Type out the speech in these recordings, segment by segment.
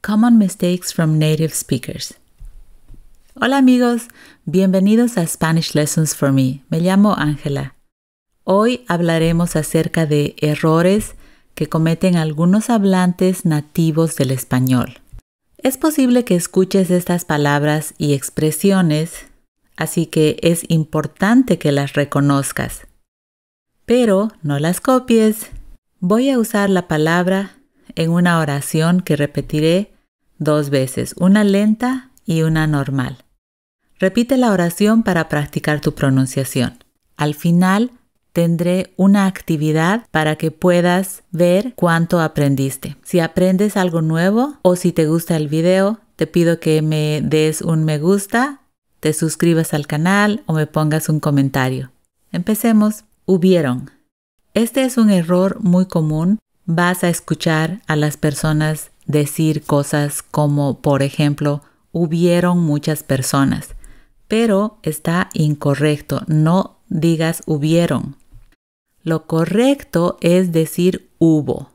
Common Mistakes from Native Speakers. Hola amigos, bienvenidos a Spanish Lessons for Me. Me llamo Ángela. Hoy hablaremos acerca de errores que cometen algunos hablantes nativos del español. Es posible que escuches estas palabras y expresiones, así que es importante que las reconozcas. Pero no las copies. Voy a usar la palabra en una oración que repetiré dos veces, una lenta y una normal. Repite la oración para practicar tu pronunciación. Al final tendré una actividad para que puedas ver cuánto aprendiste. Si aprendes algo nuevo o si te gusta el video, te pido que me des un me gusta, te suscribas al canal o me pongas un comentario. Empecemos. Hubieron. Este es un error muy común vas a escuchar a las personas decir cosas como, por ejemplo, hubieron muchas personas, pero está incorrecto, no digas hubieron. Lo correcto es decir hubo.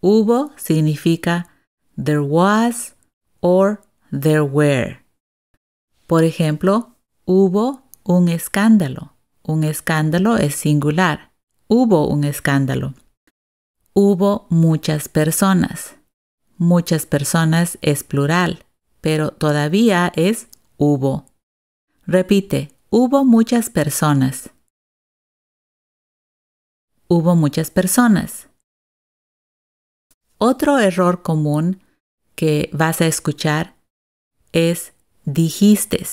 Hubo significa there was or there were. Por ejemplo, hubo un escándalo. Un escándalo es singular. Hubo un escándalo hubo muchas personas. Muchas personas es plural, pero todavía es hubo. Repite, hubo muchas personas. Hubo muchas personas. Otro error común que vas a escuchar es dijiste.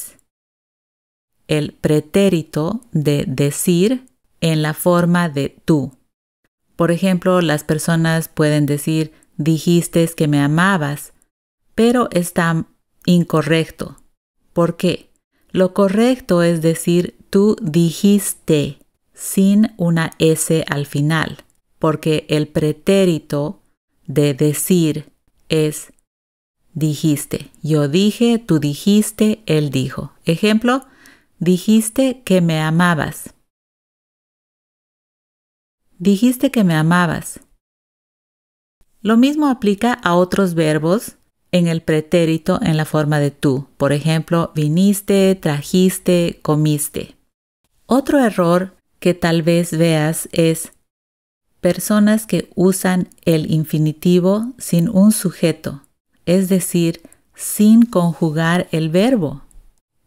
El pretérito de decir en la forma de tú. Por ejemplo, las personas pueden decir, dijiste que me amabas, pero está incorrecto. ¿Por qué? Lo correcto es decir, tú dijiste sin una S al final, porque el pretérito de decir es dijiste. Yo dije, tú dijiste, él dijo. Ejemplo, dijiste que me amabas. Dijiste que me amabas. Lo mismo aplica a otros verbos en el pretérito en la forma de tú. Por ejemplo, viniste, trajiste, comiste. Otro error que tal vez veas es personas que usan el infinitivo sin un sujeto, es decir, sin conjugar el verbo.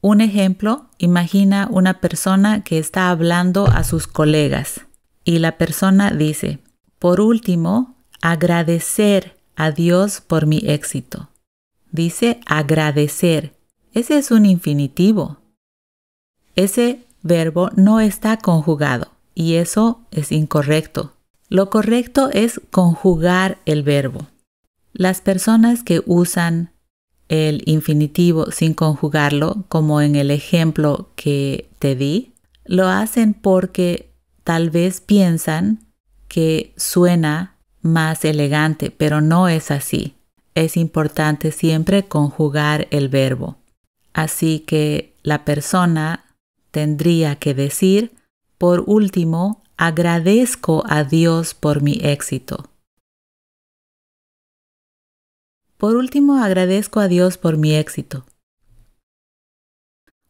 Un ejemplo, imagina una persona que está hablando a sus colegas. Y la persona dice, por último, agradecer a Dios por mi éxito. Dice agradecer. Ese es un infinitivo. Ese verbo no está conjugado y eso es incorrecto. Lo correcto es conjugar el verbo. Las personas que usan el infinitivo sin conjugarlo, como en el ejemplo que te di, lo hacen porque tal vez piensan que suena más elegante, pero no es así. Es importante siempre conjugar el verbo. Así que la persona tendría que decir, por último, agradezco a Dios por mi éxito. Por último, agradezco a Dios por mi éxito.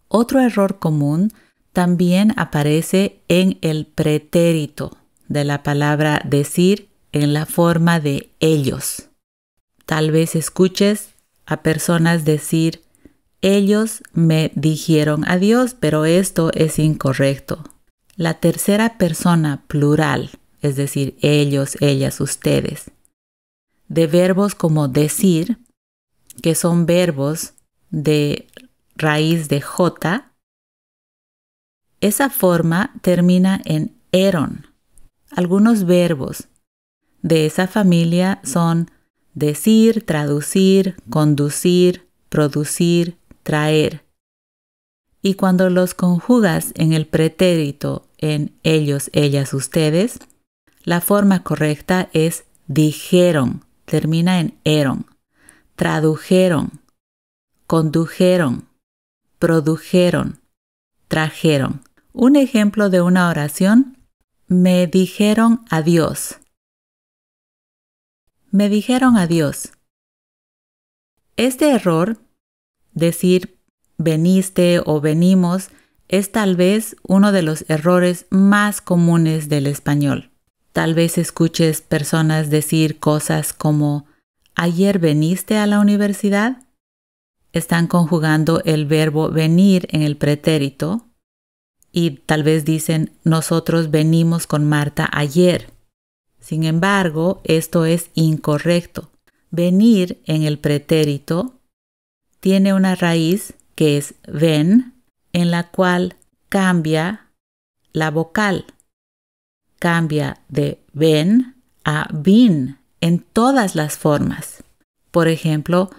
Otro error común también aparece en el pretérito de la palabra decir en la forma de ellos. Tal vez escuches a personas decir, ellos me dijeron adiós, pero esto es incorrecto. La tercera persona plural, es decir, ellos, ellas, ustedes, de verbos como decir, que son verbos de raíz de J, esa forma termina en eron. Algunos verbos de esa familia son decir, traducir, conducir, producir, traer. Y cuando los conjugas en el pretérito en ellos, ellas, ustedes, la forma correcta es dijeron, termina en eron, tradujeron, condujeron, produjeron, trajeron. Un ejemplo de una oración. Me dijeron adiós. Me dijeron adiós. Este error, decir veniste o venimos, es tal vez uno de los errores más comunes del español. Tal vez escuches personas decir cosas como ayer veniste a la universidad. Están conjugando el verbo venir en el pretérito y tal vez dicen nosotros venimos con Marta ayer. Sin embargo, esto es incorrecto. Venir en el pretérito tiene una raíz que es ven, en la cual cambia la vocal. Cambia de ven a vin en todas las formas. Por ejemplo,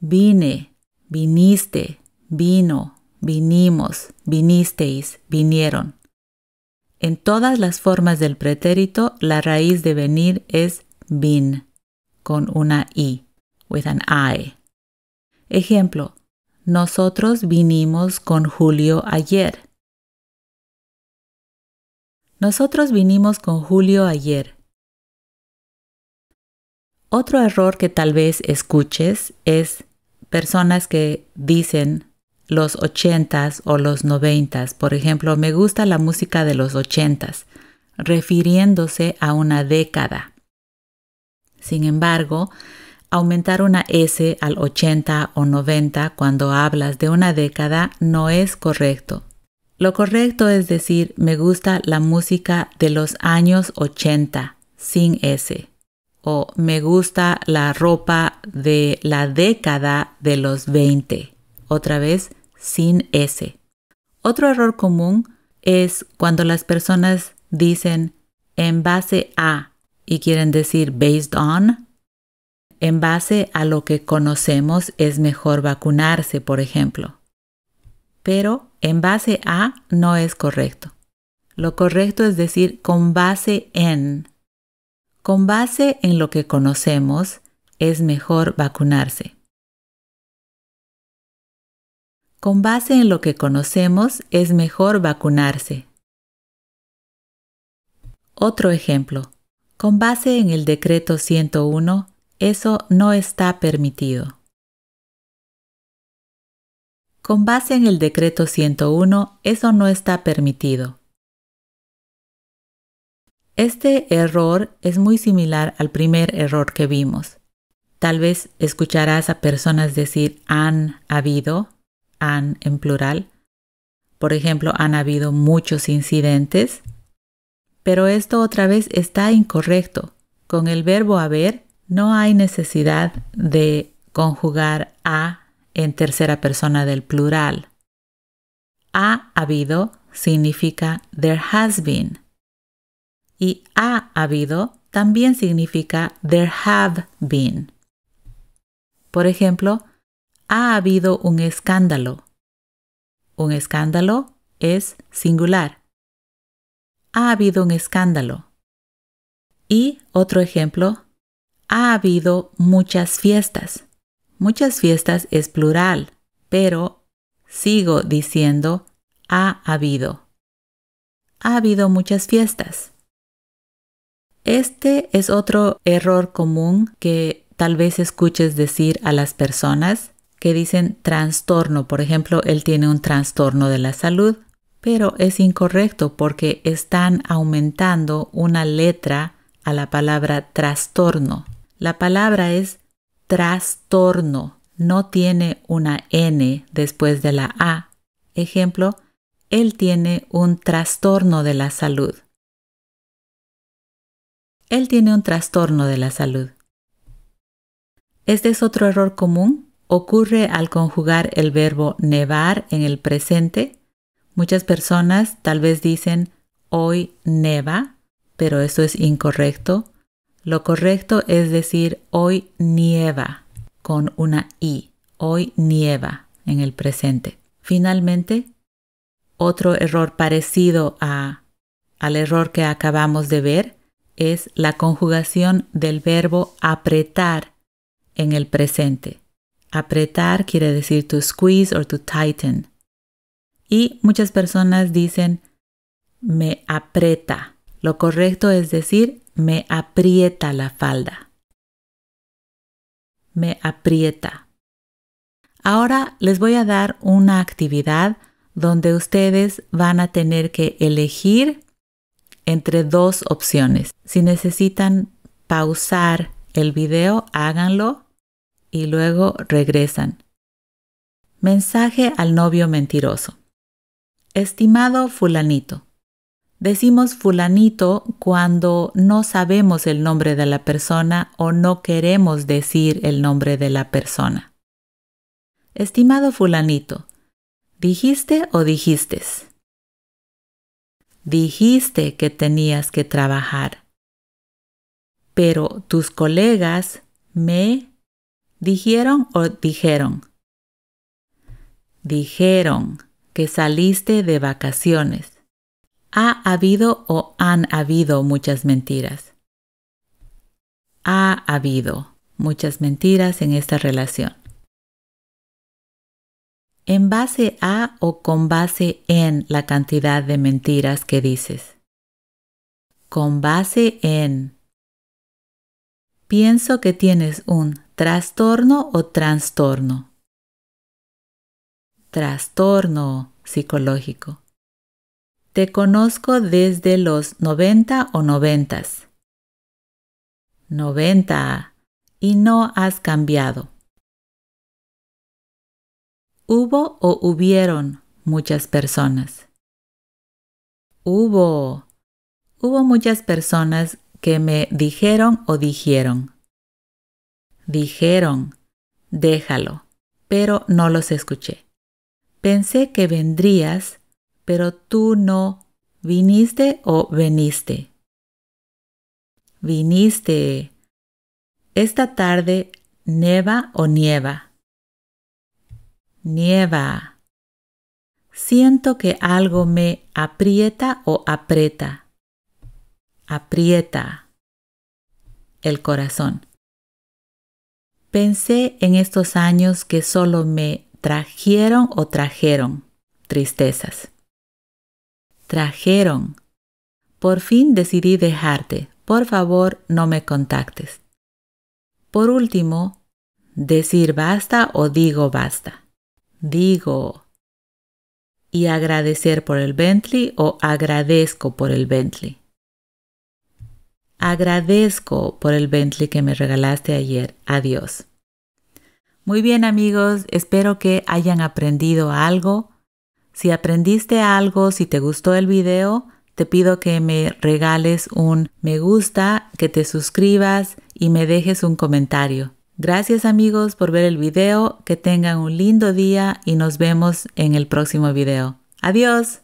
vine, viniste, vino, vinimos, vinisteis, vinieron. En todas las formas del pretérito, la raíz de venir es vin, con una i, with an i. Ejemplo, nosotros vinimos con Julio ayer. Nosotros vinimos con Julio ayer. Otro error que tal vez escuches es personas que dicen los 80 o los 90 Por ejemplo, me gusta la música de los ochentas, refiriéndose a una década. Sin embargo, aumentar una S al 80 o 90 cuando hablas de una década no es correcto. Lo correcto es decir me gusta la música de los años 80 sin S o me gusta la ropa de la década de los 20. Otra vez, sin S. Otro error común es cuando las personas dicen en base a y quieren decir based on. En base a lo que conocemos es mejor vacunarse, por ejemplo. Pero en base a no es correcto. Lo correcto es decir con base en. Con base en lo que conocemos es mejor vacunarse. Con base en lo que conocemos, es mejor vacunarse. Otro ejemplo. Con base en el decreto 101, eso no está permitido. Con base en el decreto 101, eso no está permitido. Este error es muy similar al primer error que vimos. Tal vez escucharás a personas decir han habido han en plural. Por ejemplo, han habido muchos incidentes. Pero esto otra vez está incorrecto. Con el verbo haber no hay necesidad de conjugar a en tercera persona del plural. Ha habido significa there has been. Y ha habido también significa there have been. Por ejemplo, ha habido un escándalo. Un escándalo es singular. Ha habido un escándalo. Y otro ejemplo, ha habido muchas fiestas. Muchas fiestas es plural, pero sigo diciendo ha habido. Ha habido muchas fiestas. Este es otro error común que tal vez escuches decir a las personas que dicen trastorno. Por ejemplo, él tiene un trastorno de la salud, pero es incorrecto porque están aumentando una letra a la palabra trastorno. La palabra es trastorno, no tiene una N después de la A. Ejemplo, él tiene un trastorno de la salud. Él tiene un trastorno de la salud. Este es otro error común ocurre al conjugar el verbo nevar en el presente. Muchas personas tal vez dicen hoy neva, pero eso es incorrecto. Lo correcto es decir hoy nieva con una i. Hoy nieva en el presente. Finalmente, otro error parecido a, al error que acabamos de ver es la conjugación del verbo apretar en el presente. Apretar quiere decir to squeeze or to tighten. Y muchas personas dicen me aprieta. Lo correcto es decir me aprieta la falda. Me aprieta. Ahora les voy a dar una actividad donde ustedes van a tener que elegir entre dos opciones. Si necesitan pausar el video, háganlo y luego regresan. Mensaje al novio mentiroso. Estimado fulanito. Decimos fulanito cuando no sabemos el nombre de la persona o no queremos decir el nombre de la persona. Estimado fulanito, ¿dijiste o dijiste? Dijiste que tenías que trabajar. Pero tus colegas me ¿Dijeron o dijeron? Dijeron que saliste de vacaciones. Ha habido o han habido muchas mentiras. Ha habido muchas mentiras en esta relación. En base a o con base en la cantidad de mentiras que dices. Con base en Pienso que tienes un trastorno o trastorno. Trastorno psicológico. Te conozco desde los 90 o noventas. 90. Y no has cambiado. Hubo o hubieron muchas personas. Hubo. Hubo muchas personas que me dijeron o dijeron. Dijeron, déjalo, pero no los escuché. Pensé que vendrías, pero tú no viniste o veniste. Viniste. Esta tarde neva o nieva. Nieva. Siento que algo me aprieta o aprieta aprieta el corazón. Pensé en estos años que solo me trajeron o trajeron tristezas. Trajeron. Por fin decidí dejarte. Por favor, no me contactes. Por último, decir basta o digo basta. Digo. Y agradecer por el Bentley o agradezco por el Bentley. Agradezco por el Bentley que me regalaste ayer. Adiós. Muy bien amigos, espero que hayan aprendido algo. Si aprendiste algo, si te gustó el video, te pido que me regales un me gusta, que te suscribas y me dejes un comentario. Gracias amigos por ver el video, que tengan un lindo día y nos vemos en el próximo video. Adiós.